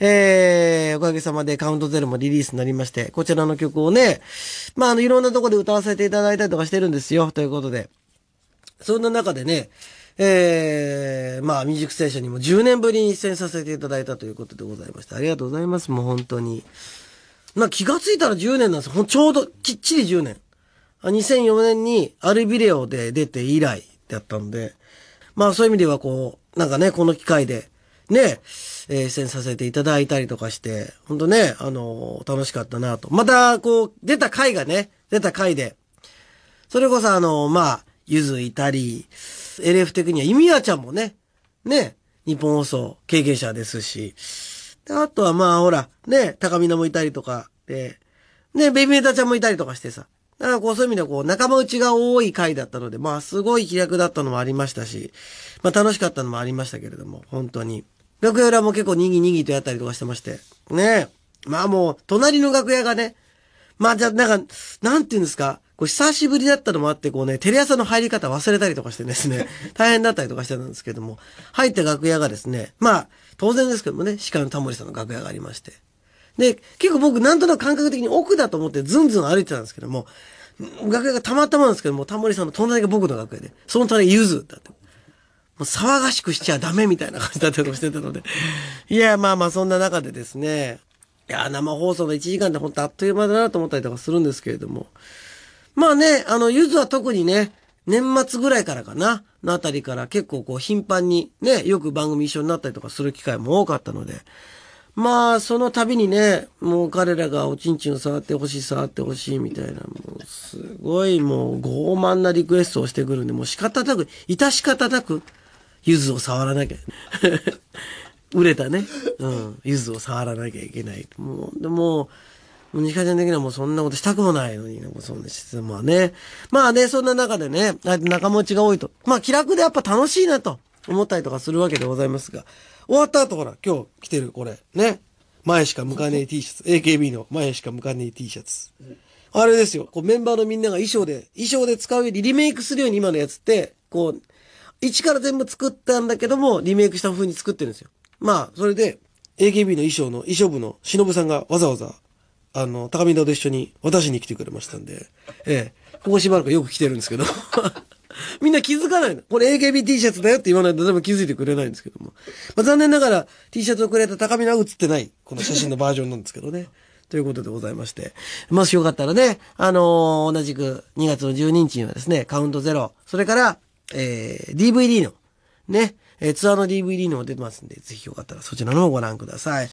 えー、おかげさまでカウントゼロもリリースになりまして、こちらの曲をね、まあ、あの、いろんなとこで歌わせていただいたりとかしてるんですよ、ということで。そんな中でね、ええー、まあ、ミュージックステーションにも10年ぶりに出演させていただいたということでございました。ありがとうございます、もう本当に。まあ、気がついたら10年なんですよ。ちょうど、きっちり10年。2004年にアルビレオで出て以来だったんで、まあそういう意味ではこう、なんかね、この機会で、ね、えー、出演させていただいたりとかして、ほんとね、あのー、楽しかったなと。また、こう、出た回がね、出た回で、それこそあのー、まあ、ゆずいたり、LF 的には、イミヤちゃんもね、ね、日本放送経験者ですし、であとはまあ、ほら、ね、高見のもいたりとか、で、ね、ベビメーターちゃんもいたりとかしてさ、だからこうそういう意味ではこう仲間内が多い回だったので、まあすごい気楽だったのもありましたし、まあ楽しかったのもありましたけれども、本当に。楽屋裏も結構にぎにぎとやったりとかしてまして。ねまあもう、隣の楽屋がね、まあじゃあなんか、なんていうんですか、こう久しぶりだったのもあって、こうね、テレ朝の入り方忘れたりとかしてですね、大変だったりとかしてたんですけども、入った楽屋がですね、まあ、当然ですけどもね、鹿のタモリさんの楽屋がありまして。で、結構僕なんとなく感覚的に奥だと思ってずんずん歩いてたんですけども、楽屋がたまたまなんですけども、タモリさんの隣が僕の楽屋で、その隣ゆずだって。う騒がしくしちゃダメみたいな感じだったりもしてたので。いや、まあまあそんな中でですね、いや、生放送の1時間でほんとあっという間だなと思ったりとかするんですけれども。まあね、あの、ゆずは特にね、年末ぐらいからかな、のあたりから結構こう頻繁にね、よく番組一緒になったりとかする機会も多かったので。まあ、その度にね、もう彼らがおちんちんを触ってほしい、触ってほしいみたいな、もうすごいもう傲慢なリクエストをしてくるんで、もう仕方なく、いたし方なく、ゆずを触らなきゃ 売れたね、うん、ゆずを触らなきゃいけないもうでもう西川ちゃん的にはもうそんなことしたくもないのにもうそんな質問はね。まあね、そんな中でね、仲持ちが多いと。まあ気楽でやっぱ楽しいなと思ったりとかするわけでございますが、終わった後ほら、今日着てるこれ、ね。前しか向かねえ T シャツ。AKB の前しか向かねえ T シャツ。あれですよ。こうメンバーのみんなが衣装で、衣装で使うよりリメイクするように今のやつって、こう、一から全部作ったんだけども、リメイクした風に作ってるんですよ。まあ、それで、AKB の衣装の衣装部の忍さんがわざわざ、あの、高見田と一緒に渡しに来てくれましたんで、ええ、ここしばらくよく来てるんですけど、みんな気づかないの。これ AKB T シャツだよって言わないと多分気づいてくれないんですけども。まあ残念ながら T シャツをくれた高見田は映ってない、この写真のバージョンなんですけどね。ということでございまして。もしよかったらね、あのー、同じく2月の12日にはですね、カウントゼロ、それからえー、DVD の、ね、えー、ツアーの DVD のも出てますんで、ぜひよかったらそちらの方ご覧ください。